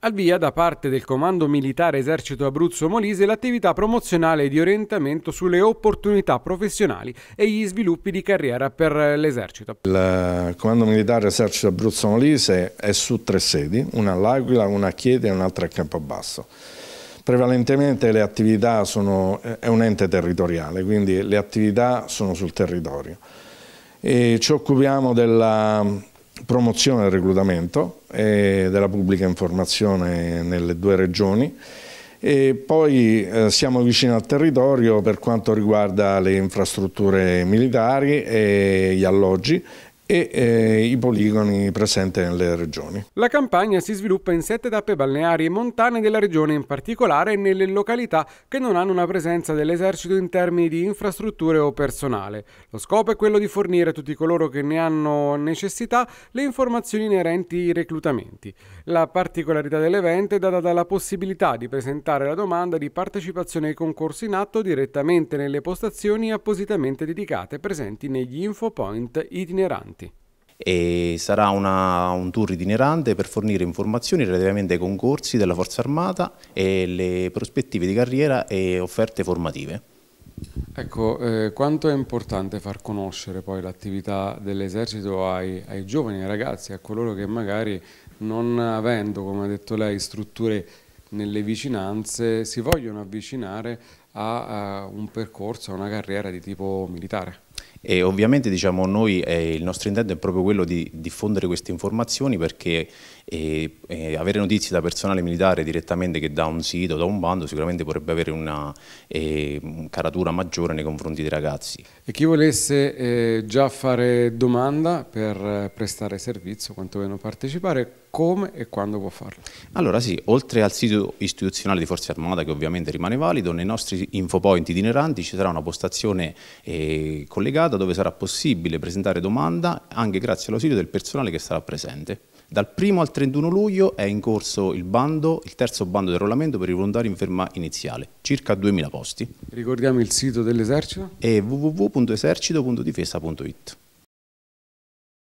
Al via, da parte del Comando Militare Esercito Abruzzo Molise, l'attività promozionale di orientamento sulle opportunità professionali e gli sviluppi di carriera per l'esercito. Il Comando Militare Esercito Abruzzo Molise è su tre sedi, una all'Aquila, una a Chiede e un'altra a Campobasso. Prevalentemente le attività sono, è un ente territoriale, quindi le attività sono sul territorio. E ci occupiamo della promozione del reclutamento e della pubblica informazione nelle due regioni e poi eh, siamo vicini al territorio per quanto riguarda le infrastrutture militari e gli alloggi e eh, i poligoni presenti nelle regioni. La campagna si sviluppa in sette tappe balneari e montane della regione, in particolare nelle località che non hanno una presenza dell'esercito in termini di infrastrutture o personale. Lo scopo è quello di fornire a tutti coloro che ne hanno necessità le informazioni inerenti ai reclutamenti. La particolarità dell'evento è data dalla possibilità di presentare la domanda di partecipazione ai concorsi in atto direttamente nelle postazioni appositamente dedicate presenti negli infopoint itineranti e sarà una, un tour itinerante per fornire informazioni relativamente ai concorsi della Forza Armata e le prospettive di carriera e offerte formative. Ecco, eh, quanto è importante far conoscere poi l'attività dell'esercito ai, ai giovani, ai ragazzi, a coloro che magari non avendo, come ha detto lei, strutture nelle vicinanze, si vogliono avvicinare a, a un percorso, a una carriera di tipo militare? E ovviamente diciamo, noi, eh, il nostro intento è proprio quello di diffondere queste informazioni perché e, e, avere notizie da personale militare direttamente che da un sito, da un bando, sicuramente potrebbe avere una eh, caratura maggiore nei confronti dei ragazzi. E chi volesse eh, già fare domanda per prestare servizio, quantomeno partecipare, come e quando può farlo? Allora sì, oltre al sito istituzionale di Forza Armata che ovviamente rimane valido, nei nostri infopoint itineranti ci sarà una postazione eh, collegata dove sarà possibile presentare domanda anche grazie all'ausilio del personale che sarà presente. Dal 1 al 31 luglio è in corso il, bando, il terzo bando di arruolamento per i volontari in ferma iniziale, circa 2.000 posti. Ricordiamo il sito dell'esercito? È www.esercito.difesa.it.